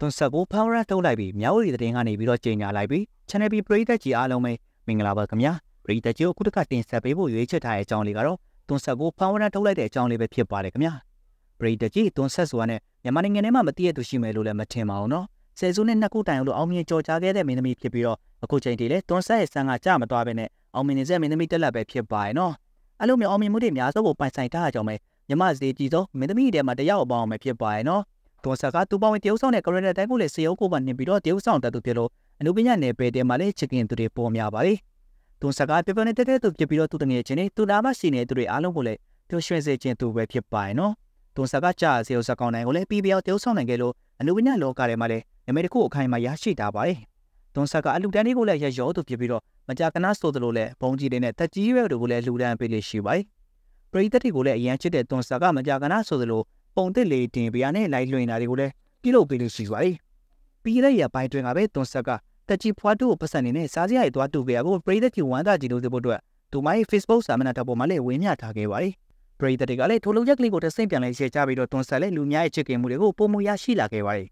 သွန်ဆက်ကိုဖမ်းဝရထုတ်လိုက်ပြီးမြောက်ရီသတင်းကနေပြီးတော့ကြေညာလိုက်ပြီး Channel B ပရိသတ်ကြီးအားလုံးပဲမင်္ဂလာပါခင်ဗျာပရိသတ်ကြီးကိုအခုတစ်ခါတင်ဆက်ပေးဖို့ရွေးချယ်ထားတဲ့အကြောင်းလေးကတော့သွန်ဆက်ကိုဖမ်းဝရထုတ်လိုက်တဲ့အကြောင်းလေးပဲဖြစ်ပါတယ်ခင်ဗျာပရိသတ်ကြီးသွန်ဆက်ဆိုတာနဲ့မြန်မာနိုင်ငံထဲမှာမတည့်ရသူရှိမယ်လို့လည်းမထင်ပါဘူးနော်ဆယ်စုနှစ်နှစ်ခုတိုင်လို့အောင်မြင်ကြော်ကြားခဲ့တဲ့မင်းသမီးဖြစ်ပြီးတော့အခုချိန်ထိလည်းသွန်ဆက်ရဲ့ဆန်ကကြမသွားပဲနဲ့အောင်မြင်နေတဲ့မင်းသမီးတက်လက်ပဲဖြစ်ပါရဲ့နော်အဲ့လိုမျိုးအောင်မြင်မှုတွေများစုပ်ပိုင်ဆိုင်တာအကြောင်းပဲမြမစေကြည်ဆုံးမင်းသမီးတွေမှာတယောက်အပေါင်းအောင်ပဲဖြစ်ပါရဲ့နော်တွန်ဆက်ကသူပေါဝင်တရုတ်ဆောင်တဲ့ကရိုနာတိုင်းဖို့လေစေယုပ်ကိုပါနှင်ပြီးတော့တရုတ်ဆောင်တက်သူဖြစ်လို့အနုပညာနယ်ပယ်တဲမှာလည်းချစ်ခင်သူတွေပေါ်များပါလေတွန်ဆက်ကပြပနဲ့တက်တဲ့သူဖြစ်ပြီးတော့သူတငယ်ချင်းတွေသူနာမရှိနေသူတွေအားလုံးကိုလည်းသူရွှင်စေခြင်းသူပဲဖြစ်ပါရဲ့နော်တွန်ဆက်ကကြာစေယုပ်စကောင်တိုင်းကိုလည်းပြီးပြောင်းတရုတ်ဆောင်နိုင်ခဲ့လို့အနုပညာလောကထဲမှာလည်းနမိတ်တစ်ခုအခိုင်အမာရရှိတာပါလေတွန်ဆက်ကအလူတန်းလေးကိုလည်းရရောသူဖြစ်ပြီးတော့မကြာကနာဆိုသလိုလည်းဘုံကြီးတွေနဲ့တက်ကြီးရွယ်တွေကိုလည်းလှူဒန်းပေးလို့ရှိပါတယ်။ပရိသတ်တွေကိုလည်းအရန်ချစ်တဲ့တွန်ဆက်ကမကြာကနာဆိုသလိုပုံသစ်လေးတင်ပြရနဲ့လိုက်လွှင့်တာတွေကိုလည်းပြုလုပ်ပေးလို့ရှိပါသေးပြီးတဲ့ရပိုင်းတွင်ကပဲသွန်ဆက်ကတက်ချီဖွားတို့ပတ်စံနေနဲ့စားစရာတွေသွားတူပေးရဖို့ပရိသတ်ကြီးဝမ်းသာကြည်လို့ဒီဖို့အတွက်သူမရဲ့ Facebook စာမျက်နှာတော်ပေါ်မှာလည်းဝင်မျှထားခဲ့ပါတယ်ပရိသတ်တွေကလည်းထိုလုံရက်ကလေးကိုတဆင့်ပြန်လဲရှယ်ချပြီးတော့သွန်ဆက်လည်းလူများရဲ့ချစ်ခင်မှုတွေကိုပုံမရရှိလာခဲ့ပါတယ်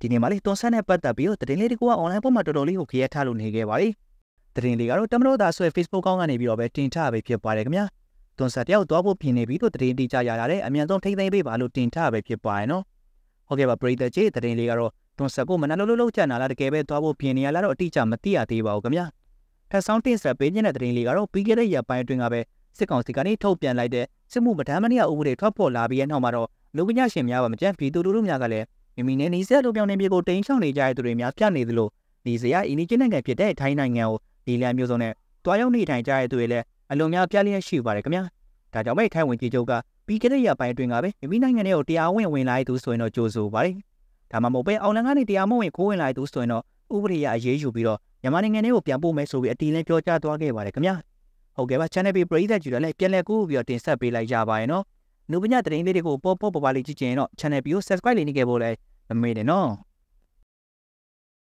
ဒီနေ့မှာလည်းသွန်ဆက်နဲ့ပတ်သက်ပြီးတော့တင်လေးတကူက online ပေါ်မှာတော်တော်လေးကိုခရရထားလို့နေခဲ့ပါတယ်တင်လေးကတော့တမတော်သားဆွဲ Facebook ကောင်းကနေပြီးတော့ပဲတင်ထားပဲဖြစ်ပါတယ်ခင်ဗျာတွန်ဆက်တယောက်သွားဖို့ပြင်နေပြီလို့တရင်တိကြရရတယ်အမြန်ဆုံးထိမ့်သိမ်းပေးပါလို့တင်ထားပဲဖြစ်ပါရဲ့နော်ဟုတ်ကဲ့ပါပရိသတ်ကြီးတရင်လေးကတော့တွန်ဆက်ကိုမနှလုံးလုံးလုံးကြံလာလားတကယ်ပဲသွားဖို့ပြင်နေရလားတော့အတိအကျမသိရသေးပါဘူးခင်ဗျာထပ်ဆောင်တင်ဆက်ပေးခြင်းတဲ့တရင်လေးကတော့ပြီးခဲ့တဲ့ရက်ပိုင်းအတွင်းကပဲစစ်ကောင်စီကနေထုတ်ပြန်လိုက်တဲ့စစ်မှုမထမ်းမနစ်ရဥပဒေထွက်ပေါ်လာပြီးတဲ့နောက်မှာတော့လူပညာရှင်များပါမကြမ်းပြည်သူလူထုများကလည်းမိမိနဲ့နေဆက်လိုပြောင်းနေပြေကိုတိန်ချောင်းနေကြတဲ့သူတွေများပြနေသလိုနေစရာအင်းကြီးနိုင်ငံဖြစ်တဲ့ထိုင်းနိုင်ငံကိုဒီလန်မျိုးစုံနဲ့တွားရောက်နေထိုင်ကြတဲ့သူတွေလည်းအလွန်များပြလျက်ရှိပါတယ်ခင်ဗျာဒါကြောင့်ပဲထိုင်းဝင်ပြည်ချုပ်ကပြီးခဲ့တဲ့ရက်ပိုင်းအတွင်းကပဲမိမိနိုင်ငံထဲကိုတရားဝင်ဝင်လာတဲ့သူဆိုရင်တော့ကြိုဆိုပါတယ်ဒါမှမဟုတ်ပဲအောင်လန်ကနေတရားမဝင်ခိုးဝင်လာတဲ့သူဆိုရင်တော့ဥပဒေအရအရေးယူပြီးတော့မြန်မာနိုင်ငံထဲကိုပြန်ပို့မယ်ဆိုပြီးအတီးလင်းပြောကြားသွားခဲ့ပါတယ်ခင်ဗျာဟုတ်ကဲ့ပါ channel ပေးပရိသတ်ကြည့်တယ်လည်းပြန်လည်ကူးပြီးတော့တင်ဆက်ပေးလိုက်ကြပါရနော်နုပညာသတင်းလေးတွေကိုပေါ်ပေါ်ပါပါလေးကြည့်ကြရင်တော့ channel ပြီးကို subscribe လေးနှိပ်ခဲ့ဖို့လည်းမမေ့နဲ့နော်